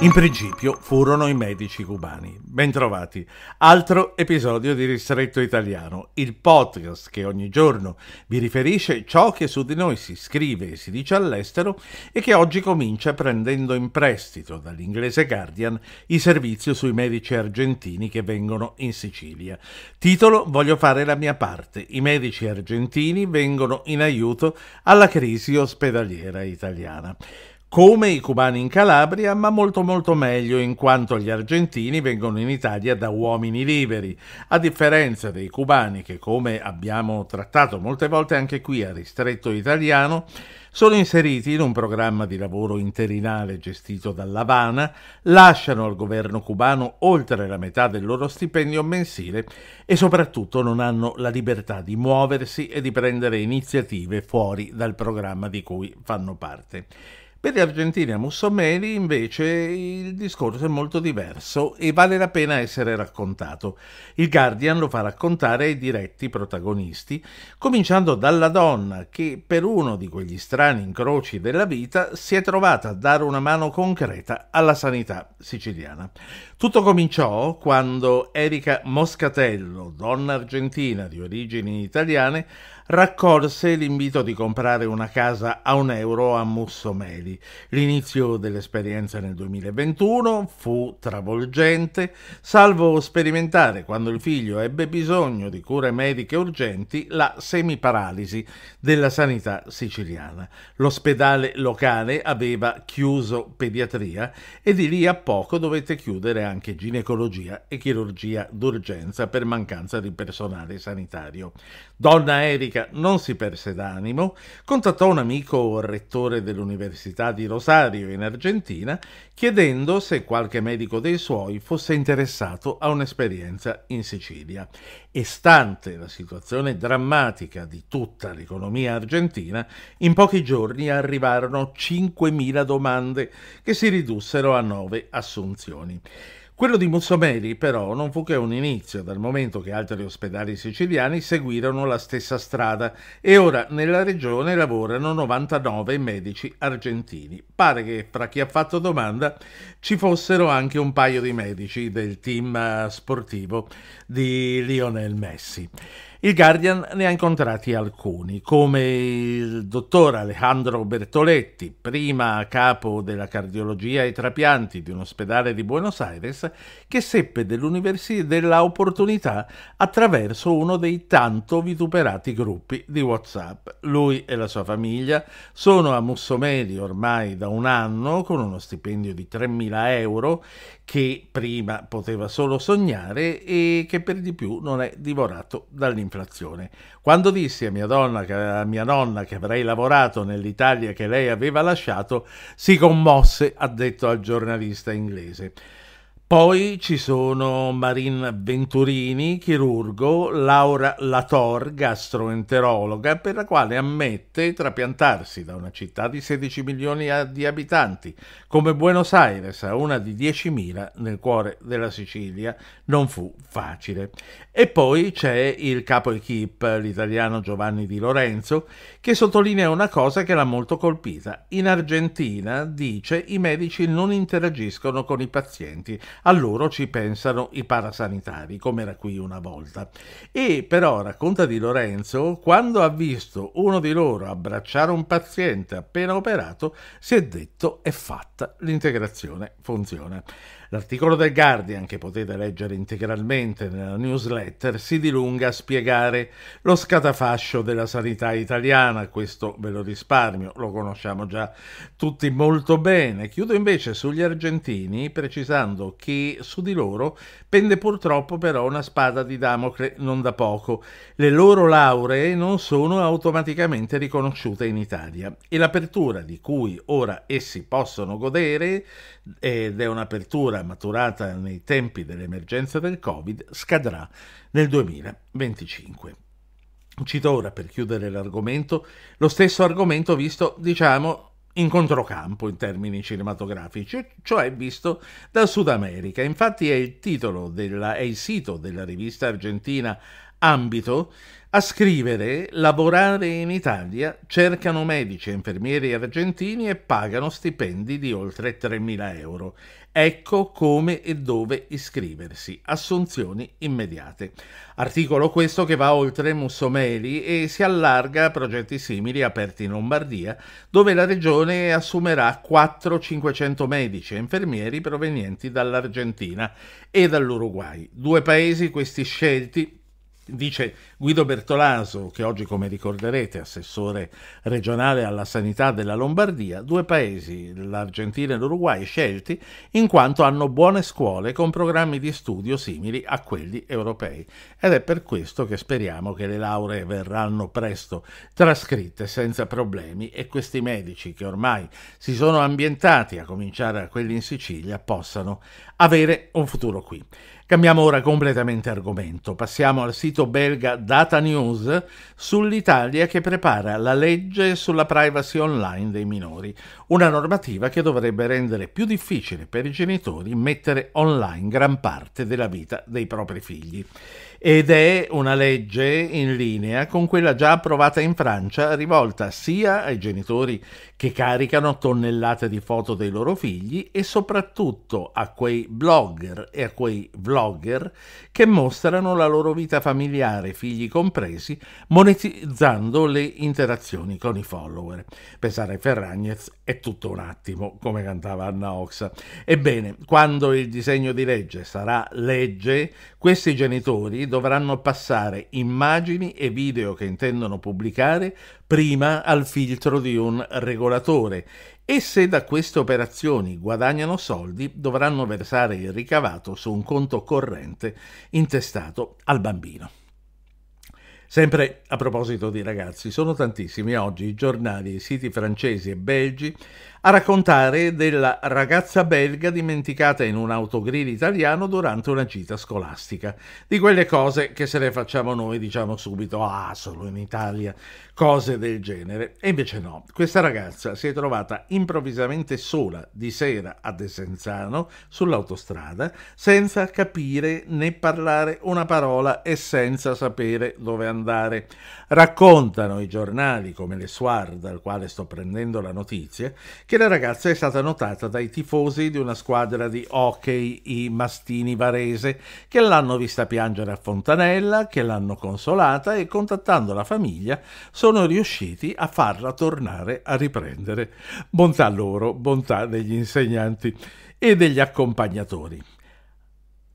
In principio furono i medici cubani. Bentrovati. Altro episodio di Ristretto Italiano, il podcast che ogni giorno vi riferisce ciò che su di noi si scrive e si dice all'estero e che oggi comincia prendendo in prestito dall'inglese Guardian il servizio sui medici argentini che vengono in Sicilia. Titolo Voglio fare la mia parte. I medici argentini vengono in aiuto alla crisi ospedaliera italiana come i cubani in Calabria, ma molto molto meglio in quanto gli argentini vengono in Italia da uomini liberi, a differenza dei cubani che, come abbiamo trattato molte volte anche qui a Ristretto Italiano, sono inseriti in un programma di lavoro interinale gestito dall'Havana, lasciano al governo cubano oltre la metà del loro stipendio mensile e soprattutto non hanno la libertà di muoversi e di prendere iniziative fuori dal programma di cui fanno parte. Per gli argentini a Mussomeli invece il discorso è molto diverso e vale la pena essere raccontato. Il Guardian lo fa raccontare ai diretti protagonisti, cominciando dalla donna che per uno di quegli strani incroci della vita si è trovata a dare una mano concreta alla sanità siciliana. Tutto cominciò quando Erika Moscatello, donna argentina di origini italiane, raccolse l'invito di comprare una casa a un euro a Mussomeli. L'inizio dell'esperienza nel 2021 fu travolgente, salvo sperimentare quando il figlio ebbe bisogno di cure mediche urgenti la semiparalisi della sanità siciliana. L'ospedale locale aveva chiuso pediatria e di lì a poco dovette chiudere anche ginecologia e chirurgia d'urgenza per mancanza di personale sanitario. Donna Erika non si perse d'animo, contattò un amico rettore dell'Università di Rosario in Argentina chiedendo se qualche medico dei suoi fosse interessato a un'esperienza in Sicilia. E stante la situazione drammatica di tutta l'economia argentina, in pochi giorni arrivarono 5.000 domande che si ridussero a 9 assunzioni. Quello di Mussomeli però non fu che un inizio, dal momento che altri ospedali siciliani seguirono la stessa strada e ora nella regione lavorano 99 medici argentini. Pare che fra chi ha fatto domanda ci fossero anche un paio di medici del team eh, sportivo di Lionel Messi. Il Guardian ne ha incontrati alcuni, come il dottor Alejandro Bertoletti, prima capo della cardiologia e trapianti di un ospedale di Buenos Aires, che seppe dell'opportunità attraverso uno dei tanto vituperati gruppi di WhatsApp. Lui e la sua famiglia sono a Mussomeli ormai da un anno con uno stipendio di 3.000 euro che prima poteva solo sognare e che per di più non è divorato dall'influenza l'inflazione. Quando dissi a mia, donna, a mia nonna che avrei lavorato nell'Italia che lei aveva lasciato, si commosse, ha detto al giornalista inglese. Poi ci sono Marin Venturini, chirurgo, Laura Lator, gastroenterologa, per la quale ammette trapiantarsi da una città di 16 milioni di abitanti come Buenos Aires a una di 10.000 nel cuore della Sicilia. Non fu facile. E poi c'è il capo equip, l'italiano Giovanni Di Lorenzo, che sottolinea una cosa che l'ha molto colpita. In Argentina, dice, i medici non interagiscono con i pazienti a loro ci pensano i parasanitari, come era qui una volta. E però, racconta di Lorenzo, quando ha visto uno di loro abbracciare un paziente appena operato, si è detto è fatta, l'integrazione funziona. L'articolo del Guardian, che potete leggere integralmente nella newsletter, si dilunga a spiegare lo scatafascio della sanità italiana, questo ve lo risparmio, lo conosciamo già tutti molto bene. Chiudo invece sugli argentini precisando che su di loro pende purtroppo però una spada di Damocle non da poco. Le loro lauree non sono automaticamente riconosciute in Italia e l'apertura di cui ora essi possono godere, ed è un'apertura maturata nei tempi dell'emergenza del Covid, scadrà nel 2025. Cito ora per chiudere l'argomento, lo stesso argomento visto, diciamo, in controcampo in termini cinematografici, cioè visto dal Sud America. Infatti è il titolo della, è il sito della rivista argentina Ambito a scrivere, lavorare in Italia, cercano medici e infermieri argentini e pagano stipendi di oltre 3.000 euro. Ecco come e dove iscriversi. Assunzioni immediate. Articolo questo che va oltre Mussomeli e si allarga a progetti simili aperti in Lombardia, dove la regione assumerà 4-500 medici e infermieri provenienti dall'Argentina e dall'Uruguay. Due paesi questi scelti Dice Guido Bertolaso, che oggi, come ricorderete, è assessore regionale alla sanità della Lombardia, due paesi, l'Argentina e l'Uruguay, scelti in quanto hanno buone scuole con programmi di studio simili a quelli europei. Ed è per questo che speriamo che le lauree verranno presto trascritte senza problemi e questi medici che ormai si sono ambientati, a cominciare da quelli in Sicilia, possano avere un futuro qui. Cambiamo ora completamente argomento. Passiamo al sito belga Data News sull'Italia che prepara la legge sulla privacy online dei minori, una normativa che dovrebbe rendere più difficile per i genitori mettere online gran parte della vita dei propri figli ed è una legge in linea con quella già approvata in Francia rivolta sia ai genitori che caricano tonnellate di foto dei loro figli e soprattutto a quei blogger e a quei vlogger che mostrano la loro vita familiare, figli compresi, monetizzando le interazioni con i follower. Pensare a Ferragnez è tutto un attimo, come cantava Anna Oxa. Ebbene, quando il disegno di legge sarà legge, questi genitori dovranno passare immagini e video che intendono pubblicare prima al filtro di un regolatore e se da queste operazioni guadagnano soldi dovranno versare il ricavato su un conto corrente intestato al bambino. Sempre a proposito di ragazzi, sono tantissimi oggi i giornali i siti francesi e belgi a raccontare della ragazza belga dimenticata in un autogrill italiano durante una gita scolastica. Di quelle cose che se le facciamo noi diciamo subito ah, solo in Italia, cose del genere. E invece no, questa ragazza si è trovata improvvisamente sola di sera a Desenzano sull'autostrada senza capire né parlare una parola e senza sapere dove andare. Raccontano i giornali come le Soir dal quale sto prendendo la notizia che che la ragazza è stata notata dai tifosi di una squadra di hockey, i Mastini Varese, che l'hanno vista piangere a Fontanella, che l'hanno consolata e contattando la famiglia sono riusciti a farla tornare a riprendere. Bontà loro, bontà degli insegnanti e degli accompagnatori.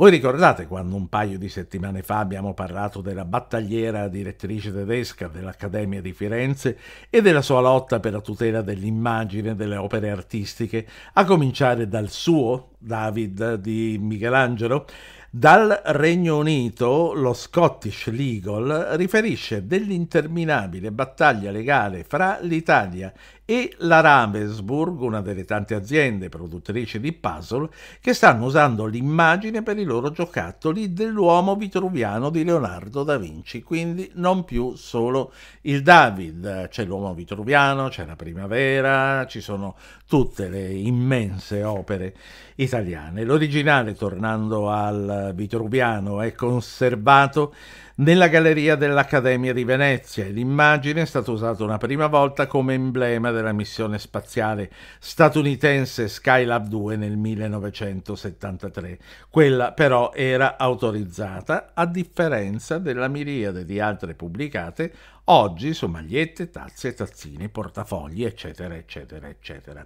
Voi ricordate quando un paio di settimane fa abbiamo parlato della battagliera direttrice tedesca dell'Accademia di Firenze e della sua lotta per la tutela dell'immagine delle opere artistiche, a cominciare dal suo, David di Michelangelo, dal Regno Unito lo Scottish Legal riferisce dell'interminabile battaglia legale fra l'Italia e la Ravensburg, una delle tante aziende produttrici di puzzle, che stanno usando l'immagine per i loro giocattoli dell'uomo vitruviano di Leonardo da Vinci, quindi non più solo il David, c'è l'uomo vitruviano, c'è la primavera, ci sono tutte le immense opere italiane. L'originale, tornando al eh, Vitruviano è conservato nella galleria dell'Accademia di Venezia e l'immagine è stata usata una prima volta come emblema della missione spaziale statunitense Skylab 2 nel 1973. Quella però era autorizzata a differenza della miriade di altre pubblicate oggi su magliette, tazze, tazzini, portafogli, eccetera, eccetera, eccetera.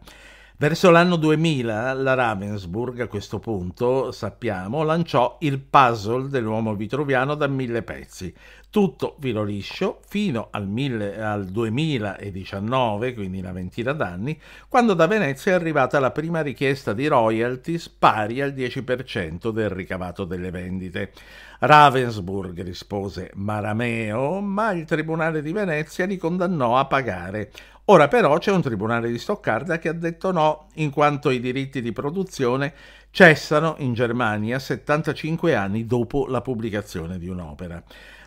Verso l'anno 2000 la Ravensburg, a questo punto sappiamo, lanciò il puzzle dell'uomo vitruviano da mille pezzi, tutto filo liscio fino al, mille, al 2019, quindi una ventina d'anni, quando da Venezia è arrivata la prima richiesta di royalties pari al 10% del ricavato delle vendite. Ravensburg rispose marameo, ma il Tribunale di Venezia li condannò a pagare Ora però c'è un tribunale di Stoccarda che ha detto no, in quanto i diritti di produzione cessano in Germania 75 anni dopo la pubblicazione di un'opera.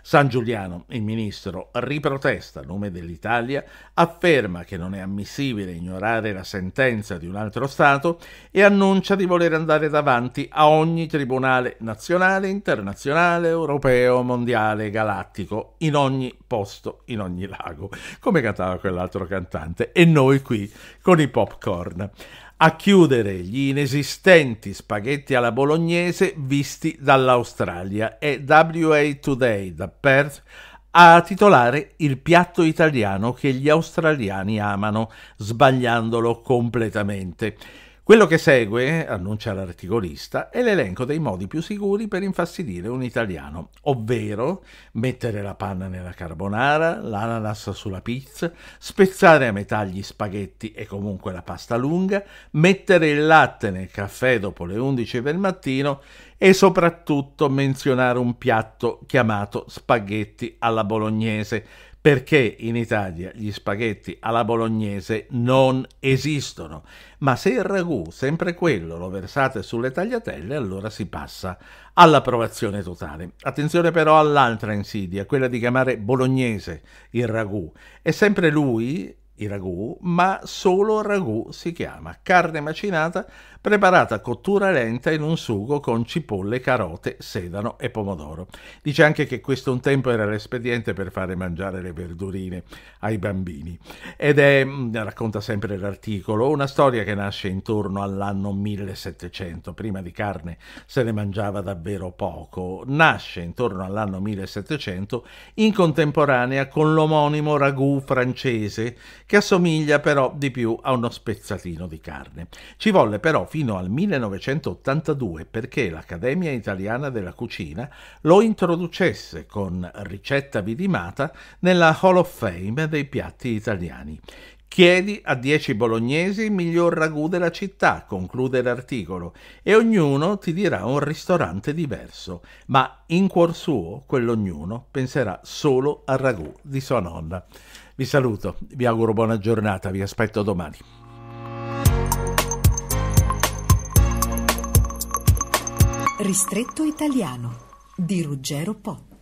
San Giuliano, il ministro, riprotesta a nome dell'Italia, afferma che non è ammissibile ignorare la sentenza di un altro Stato e annuncia di voler andare davanti a ogni tribunale nazionale, internazionale, europeo, mondiale, galattico, in ogni posto, in ogni lago, come cantava quell'altro cantante, e noi qui con i popcorn a chiudere gli inesistenti spaghetti alla bolognese visti dall'Australia e WA Today da Perth a titolare il piatto italiano che gli australiani amano, sbagliandolo completamente. Quello che segue, annuncia l'articolista, è l'elenco dei modi più sicuri per infastidire un italiano, ovvero mettere la panna nella carbonara, l'ananas sulla pizza, spezzare a metà gli spaghetti e comunque la pasta lunga, mettere il latte nel caffè dopo le 11 del mattino e soprattutto menzionare un piatto chiamato spaghetti alla bolognese, perché in Italia gli spaghetti alla bolognese non esistono, ma se il ragù, sempre quello, lo versate sulle tagliatelle, allora si passa all'approvazione totale. Attenzione però all'altra insidia, quella di chiamare bolognese il ragù. È sempre lui i ragù, ma solo ragù si chiama, carne macinata preparata a cottura lenta in un sugo con cipolle, carote, sedano e pomodoro. Dice anche che questo un tempo era l'espediente per fare mangiare le verdurine ai bambini. Ed è, mm, racconta sempre l'articolo, una storia che nasce intorno all'anno 1700, prima di carne se ne mangiava davvero poco, nasce intorno all'anno 1700 in contemporanea con l'omonimo ragù francese che assomiglia però di più a uno spezzatino di carne. Ci volle però fino al 1982 perché l'Accademia Italiana della Cucina lo introducesse con ricetta vidimata nella Hall of Fame dei piatti italiani. Chiedi a 10 bolognesi il miglior ragù della città, conclude l'articolo, e ognuno ti dirà un ristorante diverso, ma in cuor suo quell'ognuno penserà solo al ragù di sua nonna. Vi saluto, vi auguro buona giornata, vi aspetto domani. Ristretto italiano di Ruggero Po.